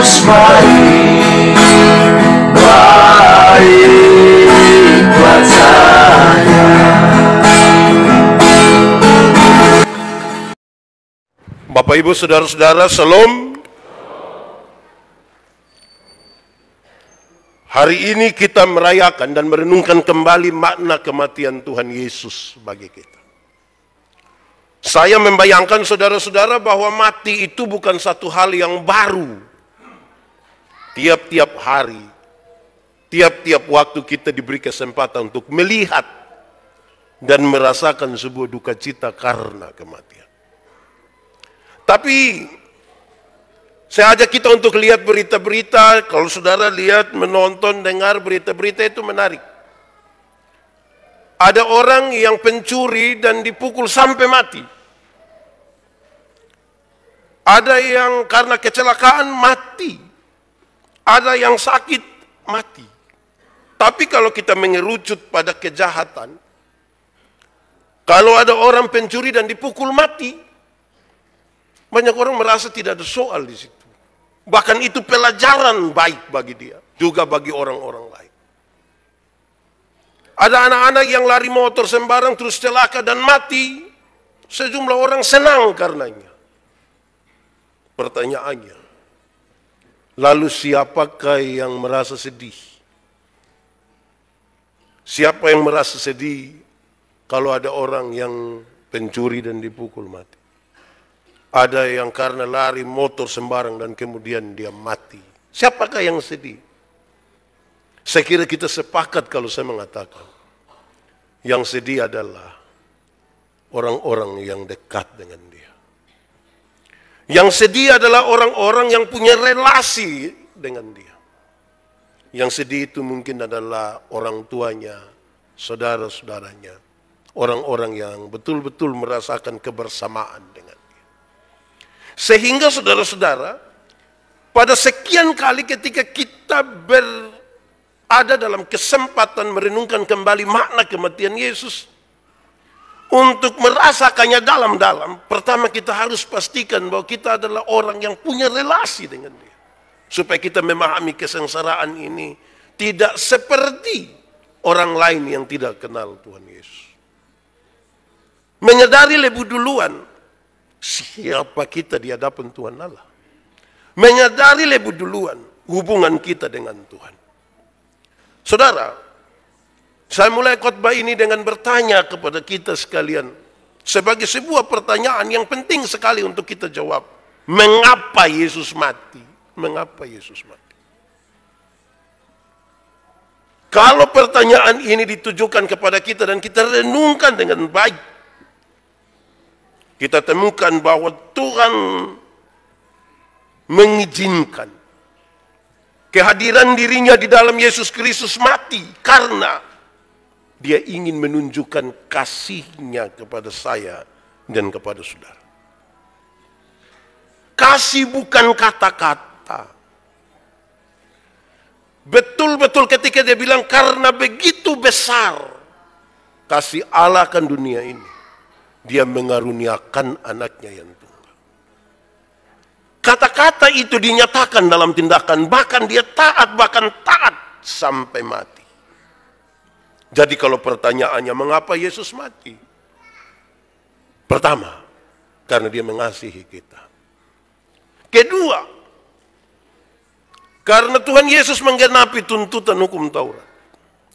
Bapak Ibu Saudara-saudara Salam Hari ini kita merayakan dan merenungkan kembali makna kematian Tuhan Yesus bagi kita. Saya membayangkan saudara-saudara bahwa mati itu bukan satu hal yang baru tiap-tiap hari, tiap-tiap waktu kita diberi kesempatan untuk melihat dan merasakan sebuah duka cita karena kematian. Tapi saya ajak kita untuk lihat berita-berita, kalau saudara lihat, menonton, dengar berita-berita itu menarik. Ada orang yang pencuri dan dipukul sampai mati. Ada yang karena kecelakaan mati. Ada yang sakit, mati. Tapi kalau kita mengerucut pada kejahatan, kalau ada orang pencuri dan dipukul mati, banyak orang merasa tidak ada soal di situ. Bahkan itu pelajaran baik bagi dia, juga bagi orang-orang lain. Ada anak-anak yang lari motor sembarang terus celaka dan mati. Sejumlah orang senang karenanya. Pertanyaannya, Lalu siapakah yang merasa sedih? Siapa yang merasa sedih kalau ada orang yang pencuri dan dipukul mati? Ada yang karena lari motor sembarang dan kemudian dia mati. Siapakah yang sedih? Saya kira kita sepakat kalau saya mengatakan yang sedih adalah orang-orang yang dekat dengan dia. Yang sedih adalah orang-orang yang punya relasi dengan dia. Yang sedih itu mungkin adalah orang tuanya, saudara-saudaranya, orang-orang yang betul-betul merasakan kebersamaan dengan dia. Sehingga saudara-saudara, pada sekian kali ketika kita berada dalam kesempatan merenungkan kembali makna kematian Yesus, untuk merasakannya dalam-dalam, pertama kita harus pastikan bahwa kita adalah orang yang punya relasi dengan dia. Supaya kita memahami kesengsaraan ini tidak seperti orang lain yang tidak kenal Tuhan Yesus. Menyadari lebih duluan siapa kita di hadapan Tuhan Allah. Menyadari lebih duluan hubungan kita dengan Tuhan. Saudara, saya mulai khotbah ini dengan bertanya kepada kita sekalian sebagai sebuah pertanyaan yang penting sekali untuk kita jawab. Mengapa Yesus mati? Mengapa Yesus mati? Kalau pertanyaan ini ditujukan kepada kita dan kita renungkan dengan baik, kita temukan bahwa Tuhan mengizinkan kehadiran dirinya di dalam Yesus Kristus mati karena dia ingin menunjukkan kasihnya kepada saya dan kepada saudara. Kasih bukan kata-kata. Betul-betul ketika dia bilang karena begitu besar kasih Allah akan dunia ini. Dia mengaruniakan anaknya yang tunggal. Kata-kata itu dinyatakan dalam tindakan, bahkan dia taat, bahkan taat sampai mati. Jadi kalau pertanyaannya mengapa Yesus mati? Pertama, karena dia mengasihi kita. Kedua, karena Tuhan Yesus menggenapi tuntutan hukum Taurat.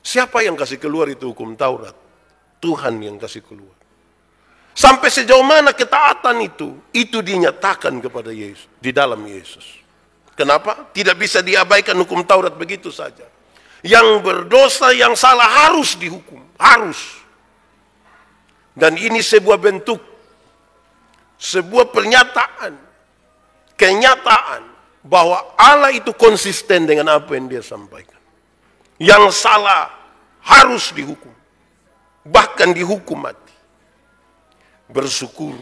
Siapa yang kasih keluar itu hukum Taurat? Tuhan yang kasih keluar. Sampai sejauh mana ketaatan itu? Itu dinyatakan kepada Yesus, di dalam Yesus. Kenapa? Tidak bisa diabaikan hukum Taurat begitu saja yang berdosa, yang salah harus dihukum. Harus. Dan ini sebuah bentuk, sebuah pernyataan, kenyataan bahwa Allah itu konsisten dengan apa yang dia sampaikan. Yang salah harus dihukum. Bahkan dihukum mati. Bersyukur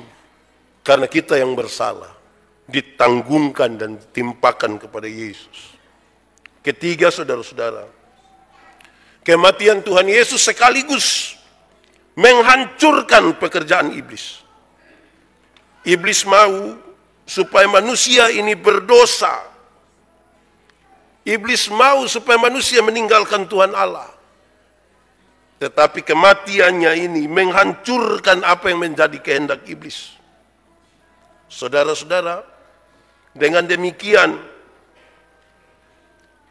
karena kita yang bersalah ditanggungkan dan ditimpakan kepada Yesus. Ketiga saudara-saudara, Kematian Tuhan Yesus sekaligus menghancurkan pekerjaan iblis. Iblis mau supaya manusia ini berdosa. Iblis mau supaya manusia meninggalkan Tuhan Allah. Tetapi kematiannya ini menghancurkan apa yang menjadi kehendak iblis. Saudara-saudara, dengan demikian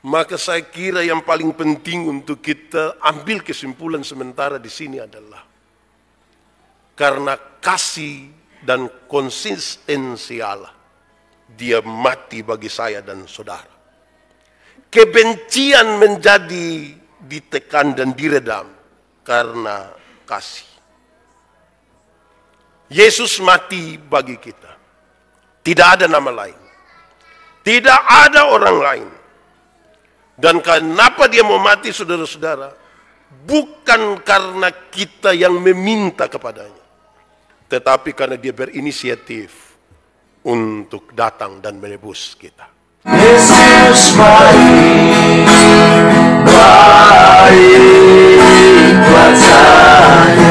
maka saya kira yang paling penting untuk kita ambil kesimpulan sementara di sini adalah karena kasih dan konsistensi Allah, dia mati bagi saya dan saudara. Kebencian menjadi ditekan dan diredam karena kasih. Yesus mati bagi kita. Tidak ada nama lain. Tidak ada orang lain dan kenapa dia mau mati saudara-saudara? Bukan karena kita yang meminta kepadanya. Tetapi karena dia berinisiatif untuk datang dan menebus kita. This is my, my, my